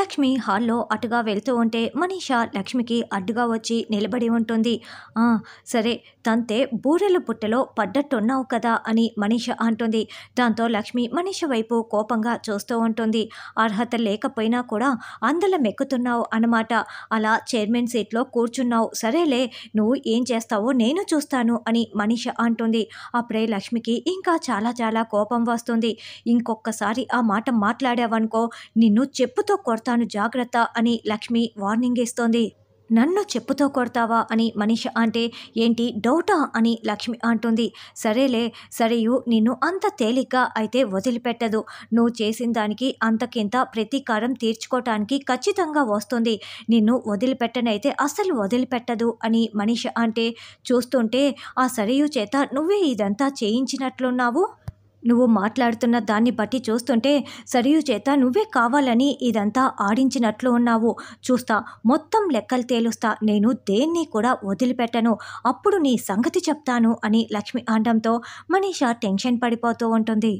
లక్ష్మి హాల్లో అటుగా వెళ్తూ ఉంటే మనీషా లక్ష్మికి అడ్డుగా వచ్చి నిలబడి ఉంటుంది సరే తంతే బూరెల పుట్టలో పడ్డట్టున్నావు కదా అని మనీష అంటుంది దాంతో లక్ష్మి మనీష వైపు కోపంగా చూస్తూ ఉంటుంది అర్హత లేకపోయినా కూడా అందల మెక్కుతున్నావు అనమాట అలా చైర్మన్ సీట్లో కూర్చున్నావు సరేలే నువ్వు ఏం చేస్తావో నేను చూస్తాను అని మనీష అంటుంది అప్పుడే లక్ష్మికి ఇంకా చాలా చాలా కోపం వస్తుంది ఇంకొకసారి ఆ మాట మాట్లాడావనుకో నిన్ను చెప్పుతో కొడ కొడతాను జాగ్రత్త అని లక్ష్మి వార్నింగ్ ఇస్తోంది నన్ను చెప్పుతో కొడతావా అని మనిష అంటే ఏంటి డౌటా అని లక్ష్మి అంటుంది సరేలే సరేయు నిన్ను అంత తేలిగ్గా అయితే వదిలిపెట్టదు నువ్వు చేసిన దానికి అంతకింత ప్రతీకారం తీర్చుకోవటానికి ఖచ్చితంగా వస్తుంది నిన్ను వదిలిపెట్టనైతే అస్సలు వదిలిపెట్టదు అని మనిష అంటే చూస్తుంటే ఆ సరేయు చేత నువ్వే ఇదంతా చేయించినట్లున్నావు నువ్వు మాట్లాడుతున్న దాన్ని బట్టి చూస్తుంటే సరియు చేత నువ్వే కావాలని ఇదంతా ఆడించినట్లు ఉన్నావు చూస్తా మొత్తం లెక్కలు తేలుస్తా నేను దేన్ని కూడా వదిలిపెట్టను అప్పుడు నీ సంగతి చెప్తాను అని లక్ష్మి అనడంతో మనీషా టెన్షన్ పడిపోతూ ఉంటుంది